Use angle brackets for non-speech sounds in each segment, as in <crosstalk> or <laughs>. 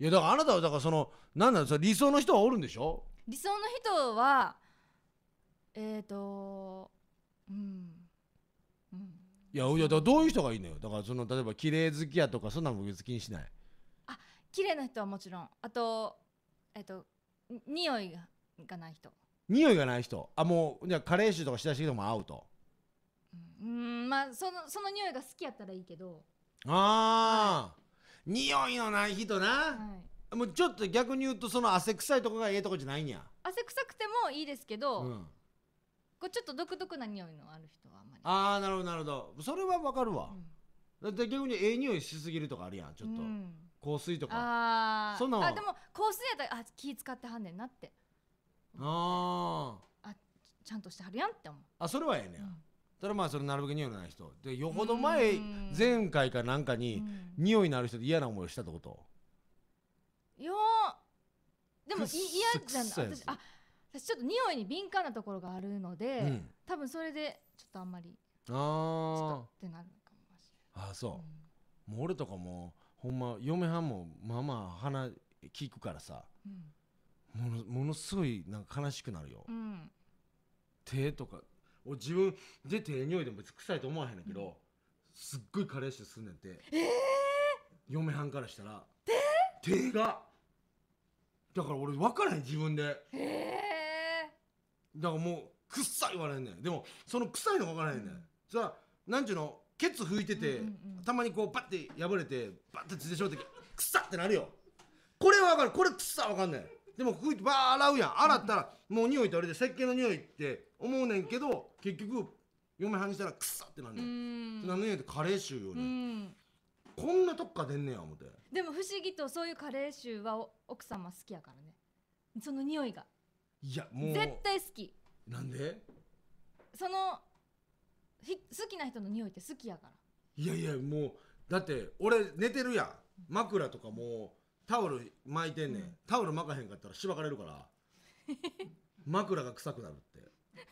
いやだからあなたはだからそのなんだろうその理想の人はおるんでしょ理想の人はえっ、ー、とうんうんいやいやだからどういう人がいいのよだからその例えば綺麗好きやとかそんなの別に気にしないあ綺麗な人はもちろんあとえっと匂いががない人匂いがない人あもうじゃあカレ臭とか親しいも合うとうんまあそのその匂いが好きやったらいいけどああ、匂いのない人な、はい、もうちょっと逆に言うとその汗臭いとこがええとこじゃないんや汗臭くてもいいですけど、うん、こうちょっと独特な匂いのある人はあんまりああなるほどなるほどそれはわかるわ、うん、だって逆にええ匂いしすぎるとかあるやんちょっと、うん、香水とかあそんなあでも香水やったらあ気使ってはんねんなってああちゃんとしてはるやんって思うあそれはええねや、うんただまあそれなるべく匂いのない人でよほど前前回かなんかに匂いのある人で嫌な思いをしたってこといやでも嫌じゃない私あ私ちょっと匂いに敏感なところがあるので、うん、多分それでちょっとあんまりあってなるかもしれないあそううん、もう俺とかもほんま嫁はんもまあまあ鼻聞くからさ、うん、ものものすごいなんか悲しくなるよ、手とか俺自分で手においでも臭いと思わへんねんけど、すっごい加齢臭すんねんてええ嫁はんからしたら手がだから俺分からへん自分でええだからもう臭い言われんねんでもその臭いの分からへんねん、じゃあなんちゅうのケツ拭いてて、うんうんたまにこうバッて破れてバッてついてしょうって臭ってなるよこれは分かるこれ臭さ、分かんねんでもてばー洗うやん洗ったらもう匂いってあれで石鹸の匂いって思うねんけど結局嫁はんにしたらくさってなんねんその匂いってカレー臭よねこんなとこか出んねや思てでも不思議とそういうカレー臭は奥様好きやからねその匂いがいやもう絶対好きなんでそのひ好きな人の匂いって好きやからいやいやもうだって俺寝てるやん枕とかもうタオル巻いてんねん、タオル巻かへんかったらしばかれるから <laughs> 枕が臭くなるっ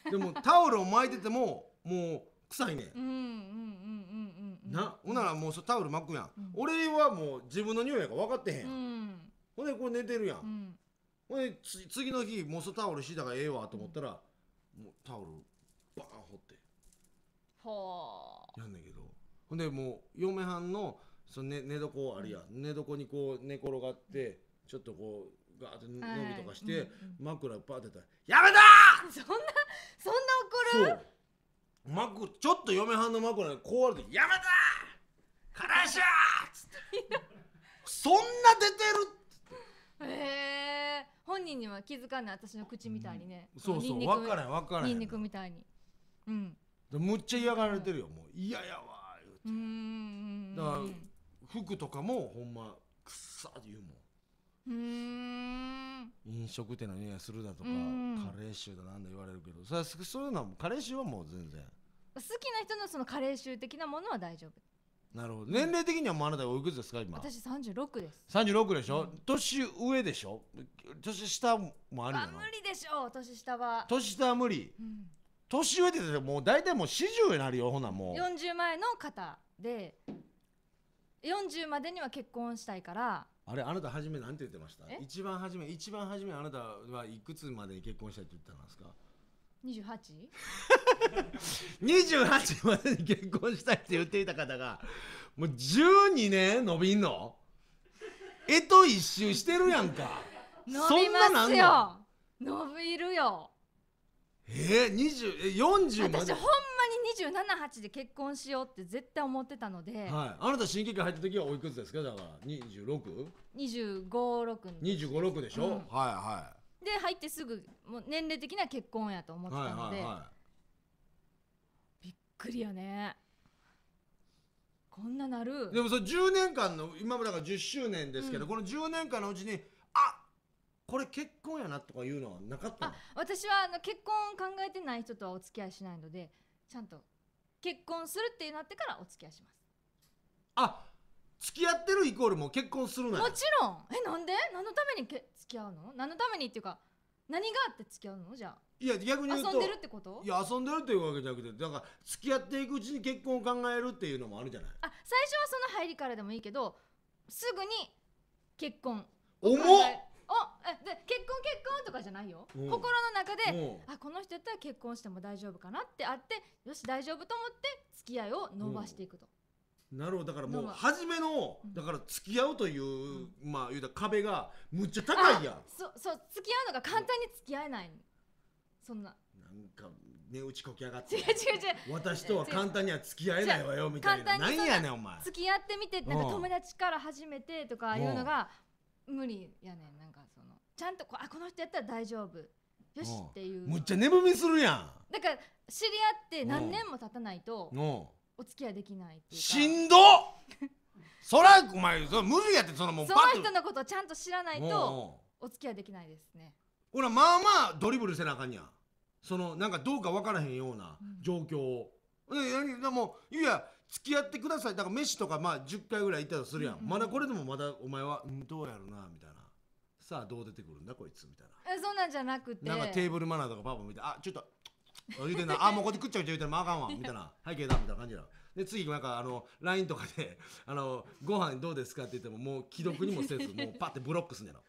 てでもタオルを巻いててももう臭いねん,、なほんならもうタオル巻くやん、うん、俺はもう自分の匂いが分かってへん、うん、ほんでこう寝てるやん、うん、ほんで次の日もうそタオル敷いたからええわと思ったら、もうタオルバーン掘ってはあやんねんけどほんでもう嫁はんのその、寝寝床あるや、寝床にこう寝転がってちょっとこうガーッて伸びとかして、はいうんうん、枕パーってたら「やめたそんなそんな怒る枕ちょっと嫁はんの枕にこうあやめたかしゃ!」っつって「そんな出てる!」っへえ本人には気づかない私の口みたいにね、うん、そうそう分からん分からんニンニクみたいにうんむっちゃ嫌がられてるよ、うん、もう嫌やわ言うてだから服とかもほんまくっさって言うもんうん飲食店の匂いするだとか、カレー臭だなんだ言われるけどそれそういうのはカレー臭はもう全然好きな人のそのカレー臭的なものは大丈夫なるほど年齢的にはもうあなたおいくつですか今私36です36でしょ、うん、年上でしょ年下もあるよな無理でしょう年下は年下は無理、うん、年上ってもう大体もう40になるよほなもう40前の方で40までには結婚したいからあれあなた初めなんて言ってました一番初め一番初めあなたはいくつまでに結婚したいって言ったんですか 28? 28 <laughs> までに結婚したいって言っていた方がもう12年伸びんのえと一周してるやんか伸びますよ伸びるよえー、二十、え四十。まで私ほんまに二十七八で結婚しようって絶対思ってたので、はい、あなた新劇入った時はおいくつですかだから二十六。二十五六。二十五六でしょ、うん、はいはい。で入ってすぐもう年齢的な結婚やと思ってたので、はいはいはい、びっくりやね。こんななるでもそ1十年間の今だから1周年ですけど、うん、この十年間のうちにこれ結婚やなとかいうのはなかったのあ私はあの結婚考えてない人とはお付き合いしないのでちゃんと結婚するってなってからお付き合いしますあ付き合ってるイコールも結婚するのもちろんえなんで何のためにけ付き合うの何のためにっていうか何があって付き合うのじゃあいや逆に言うと遊んでるってこといや遊んでるっていうわけじゃなくてだから付き合っていくうちに結婚を考えるっていうのもあるじゃないあ最初はその入りからでもいいけどすぐに結婚重っおえで結婚結婚とかじゃないよ心の中であこの人やったら結婚しても大丈夫かなってあってよし大丈夫と思って付き合いを伸ばしていくと。なるほどだからもう初めのだから付き合うという、うん、まあ言うた壁がむっちゃ高いやそうそう付き合うのが簡単に付き合えない、そんななんか値打ちこきやがって違う違う違う私とは簡単には付き合えないわよみたいな何やねんお前付き合ってみてなんか友達から始めてとかいうのが無理やねんなんかそのちゃんとこあこの人やったら大丈夫よしっていうむっちゃ眠みするやんだから知り合って何年も経たないとお付き合いできないっていうかしんどそらお前そ無理やってそのもうその人のことをちゃんと知らないとお付き合いできないですねほらまあまあドリブルせなあかんやんそのなんかどうか分からへんような状況を、うん、やもういや付き合ってくださいだから飯とかまあ10回ぐらい行ったとするやん、まだこれでもまだお前は、うん、どうやるなみたいなさあどう出てくるんだこいつみたいなえそんなんじゃなくてなんかテーブルマナーとかパパ見てあちょっと言うてんなあもうこうやって食っちゃうちゃ言うてあかんわみたいな <laughs> 背景だみたいな感じだで次なんかあの LINE とかで <laughs> あの「ご飯どうですか?」って言ってももう既読にもせずもうパッてブロックすんやろ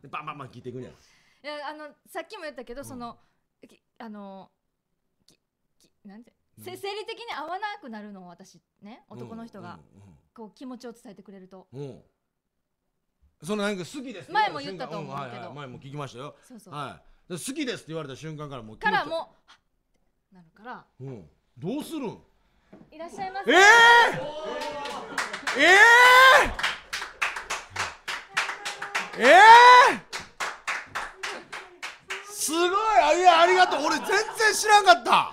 でバンバンバン聞いていくんやろいやあのさっきも言ったけど、うん、そのあのききなんて生理的に合わなくなるの私ね男の人が、こう気持ちを伝えてくれると、そのなんか好きです前も言ったと思うけど、前も聞きましたよそうそう、はい、好きですって言われた瞬間からもうからもうなるから、うん、どうするんいらっしゃいませええええええすごいあいやありがとう俺全然知らんかった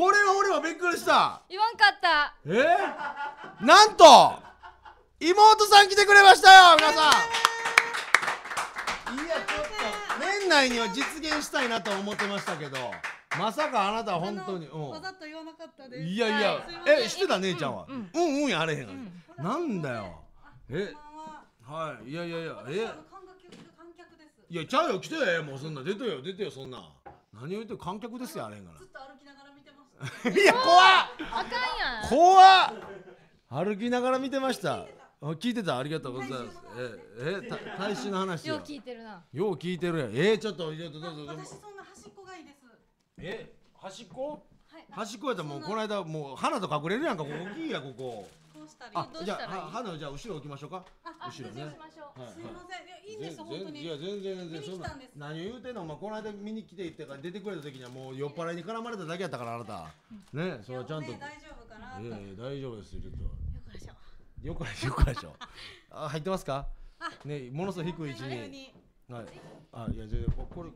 これは俺はびっくりした言わんかったえなんと妹さん来てくれましたよ皆さんいやちょっと年内には実現したいなと思ってましたけどまさかあなたは本当に、わざと言わなかったですいやいや、はい、えしてた姉ちゃんは、うん、うん、うんやあれへん、うん、なんだよえはいいやいやいやえいやちゃうよ来てもうそんな出てよ出てよそんな何を言って観客ですよあれへんから <laughs> いや怖っあかんやん怖っ歩きながら見てました聞いてたありがとうございますええた大使の話よう聞いてるなよう聞いてるやんえー、ちょっとちょっとどうぞどうぞ私そんな端っこがいいです。え端っこはい端っこやったらもうこの間もう花と隠れるやんかここ大きいやここしたらどうじゃしたあらいは花じゃあ後ろ置きましょうかあ後ろねしましょう、すみませんいやいいんです本当にいや全然全然そに来んですそな何言うてんのまあこの間見に来て言ってから出てくれた時にはもう酔っ払いに絡まれただけやったからあなたねそれはちゃんと大丈夫かなええ大丈夫ですちょっとよくでしょよくないよくでしょ <laughs> あ入ってますかねものすごい低い位置にはいあいやじゃここれ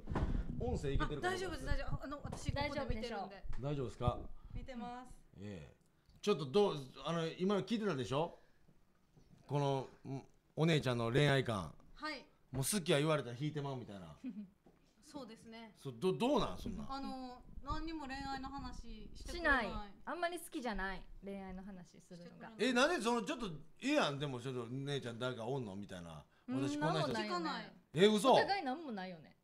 音声いけてるあか大丈夫です大丈夫あの私ここで見てるんで大丈夫ですか見てますええちょっとどうあの今の聞いてたでしょこのお姉ちゃんの恋愛観はいもう好きは言われたら引いてまうみたいな <laughs> そうですねそどどうなんそんなあの何にも恋愛の話してしないあんまり好きじゃない恋愛の話するのがえなんでそのちょっとええやんでもちょっと姉ちゃん誰かおんのみたいな私こんな人聞かないえ嘘お互い何もないよね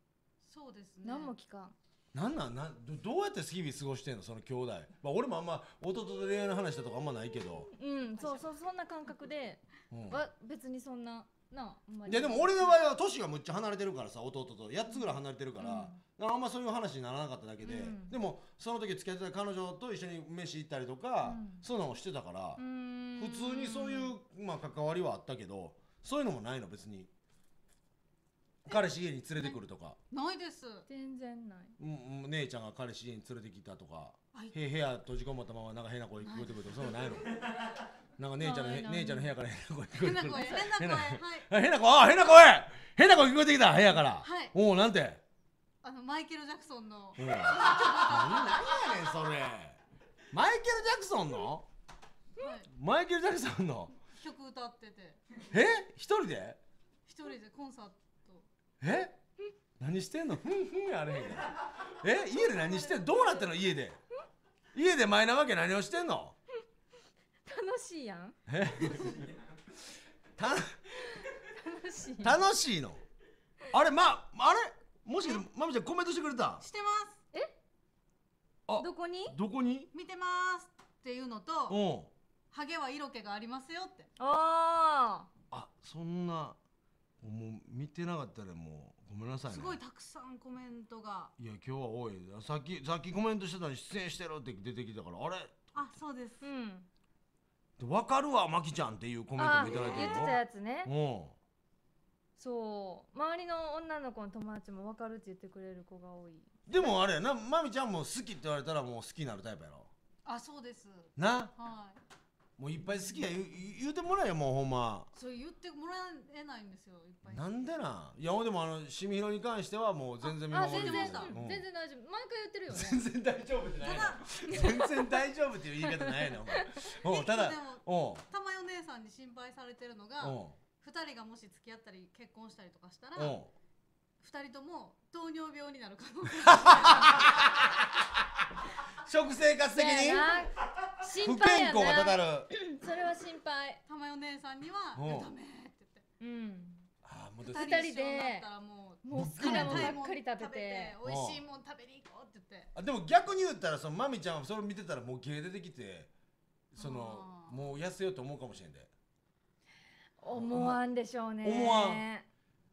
そうですね何も聞かんなんなんなんどうやって日々過ごしてんのその兄弟、まあ、俺もあんま弟と恋愛の話だとかあんまないけどうんそうそうそんな感覚で、うん別にそんななああんまりいやでも俺の場合は年がむっちゃ離れてるからさ弟と8つぐらい離れてるから,、あんまそういう話にならなかっただけで、うんでもその時付き合ってた彼女と一緒に飯行ったりとか、うんそういうのをしてたから、うん普通にそういう、まあ、関わりはあったけどそういうのもないの別に彼氏家に連れてくるとか、ないです全然ないうん姉ちゃんが彼氏家に連れてきたとか、へ部屋閉じこもったままなんか変な声聞こえてくるとか、そういうのないの <laughs> なんか姉ちゃんの姉ちゃんの部屋から変な声聞こえ変てなくる声変な声変なはい変な声 <laughs> あ変な声変な声聞こえてきた部屋から、はいおおなんてあのマイケル・ジャクソンの何やねんそれマイケル・ジャクソンのはいマイケル・ジャクソンの曲歌っててえ一人で一人でコンサートえ何してんのふんふんあれへんえ家で何してんのどうなってんの家で家で前なわけ何をしてんの楽しいやんえた楽しい楽しいのあれまあれもしかしてまみちゃんコメントしてくれたしてますえあどこにどこに見てますっていうのとうハゲは色気がありますよってあああそんなもう見てなかったらもうごめんなさいねすごいたくさんコメントがいや今日は多いさっきさっきコメントしてたのに出演してるって出てきたからあれあそうですうん分かるわまきちゃんっていうコメントもいただいてる言ってたやつねうんそう周りの女の子の友達も分かるって言ってくれる子が多いでもあれやなまみちゃんも好きって言われたらもう好きになるタイプやろあそうですなはいもういっぱい好きや言う言うてもらえよもうほんまそう言ってもらえないんですよいっぱいなんでないやほでもあのシミヒロに関してはもう全然見あ守全然、ますう全然大丈夫毎回言ってるよね全然大丈夫じゃないや全然大丈夫っていう言い方ないやねお前 <laughs> おただおたまよ姉さんに心配されてるのが二人がもし付き合ったり結婚したりとかしたら二人とも糖尿病になる可能性 <laughs> 食生活的に心配やね不健康がたたるそれは心配たまよ姉さんには「ダメ」って言ってうんあもう二人でもう好きなものばっかり食べて美味しいもん食べに行こうって言ってあでも逆に言ったらそのまみちゃんはそれ見てたらもう芸出てきてそのもう痩せようと思うかもしれんで思わんでしょうね思わん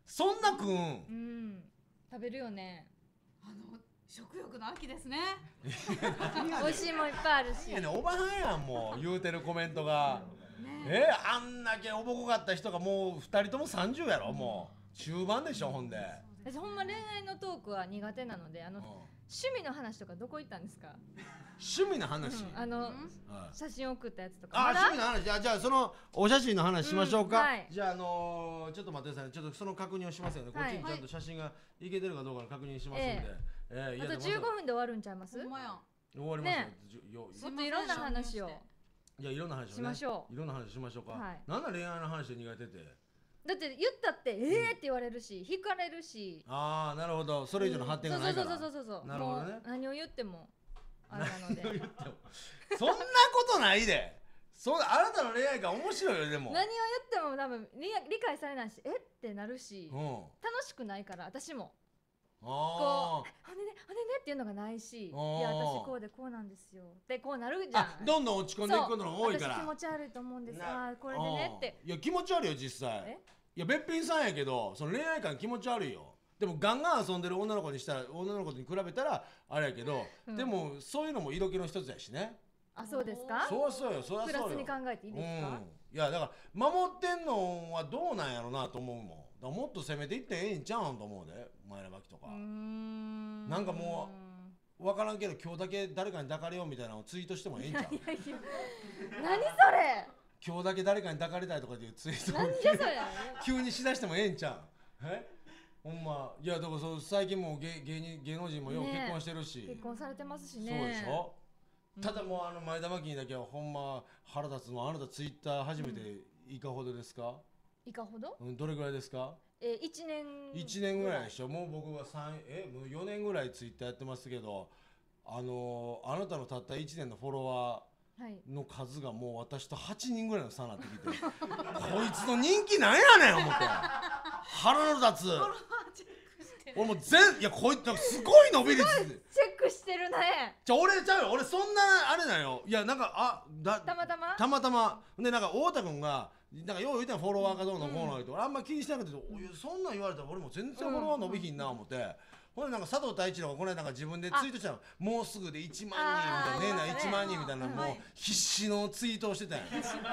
そんなくん、うん、食べるよねあの食欲の秋ですね。<laughs> 美味しいもいっぱいあるし。いやね、おばはんやん、もう、言うてるコメントが。ねえ、あんだけおぼこかった人が、もう二人とも三十やろ、もう。中盤でしょ、ほんで。私ほんま恋愛のトークは苦手なのであの、趣味の話とかどこ行ったんですか趣味の話、うん、あの、はい、写真送ったやつとかあ、ま、趣味の話じゃじゃあそのお写真の話しましょうか、うんはい、じゃあ、あのー、ちょっと待ってくださいちょっとその確認をしますよね、はい、こっちにちゃんと写真がいけてるかどうかの確認しますんで、えー、えー、あと15分で終わるんちゃいますやん終わりますねよもっといろんな話をじゃあいろんな話、ね、しましょういろんな話しましょうか、はい、なんだ恋愛の話で苦手ってだって言ったって「ええ!」って言われるし、引かれるしああなるほどそれ以上の発展がないから、そうそうそうそうそうなるほどね何を言ってもあれなのでそんなことないでそうあなたの恋愛が面白いよでも何を言っても多分理理解されないしえってなるし、うん、楽しくないから私もあこう「あねねねね」っていうのがないし「いや私こうでこうなんですよ」でこうなるじゃんどんどん落ち込んでいくのが多いから気持ち悪いと思うんですあこれでねっていや気持ち悪いよ実際えいやべっぴんさんやけどその恋愛感気持ち悪いよでもガンガン遊んでる女の子にしたら女の子に比べたらあれやけど、うん、でもそういうのも色気の一つやしねあそうですかそうそうよそうはそうよプラスに考えていいですか、うん、いやだから守ってんのはどうなんやろうなと思うもんだもっと攻めていってええんちゃうんと思うでお前らばきとかんなんかもう分からんけど今日だけ誰かに抱かれようみたいなのをツイートしてもええんちゃう何それ今日だけ誰かに抱かれたいとかっていうツイートなん <laughs> 急にしだしてもええんちゃうえほんまいやだから最近もう芸芸人芸能人もよう結婚してるし、結婚されてますしねそうでしょ、うん、ただもうあの前田真希にだけはほんま腹立つのあなたツイッター初めていかほどですか、いかほど、うん、どれぐらいですかえー、1年1年ぐらいでしょもう僕は3えもう4年ぐらいツイッターやってますけどあのー、あなたのたった1年のフォロワーの数がもう私と8人ぐらいの差になってきてこいつの人気なんやねん思って腹の立つ俺も全いやこいつすごい伸び率チェックしてるねじゃ俺ちゃうよ俺そんなあれなよいやなんかあだたまたまたまたまでなんか太田君がなんかよう言うたんフォロワーがどうのこうの言うん、俺あんま気にしなくて、そんなん言われたら俺も全然フォロワー伸びひんな思って、ほらなんか佐藤太一郎がこの間なんか自分でツイートしたのもうすぐで1万人みたいなえな、1万人みたいなもう必死のツイートをしてたん <laughs>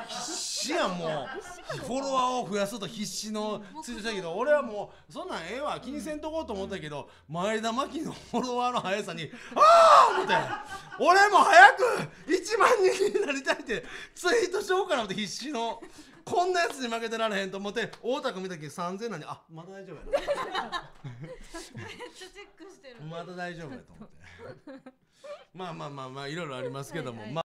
必死やんもうフォロワーを増やそうと必死のツイートしたけど俺はもうそんなんええわ気にせんとこうと思ったけど前田真紀のフォロワーの速さにああ思って俺も早く1万人になりたいってツイートしようかなって必死のこんなやつに負けてられへんと思って大田君見た時3000なにあまだ大丈夫やなまだ大丈夫やと思って <laughs> まあまあまあまあいろいろありますけども、はいはい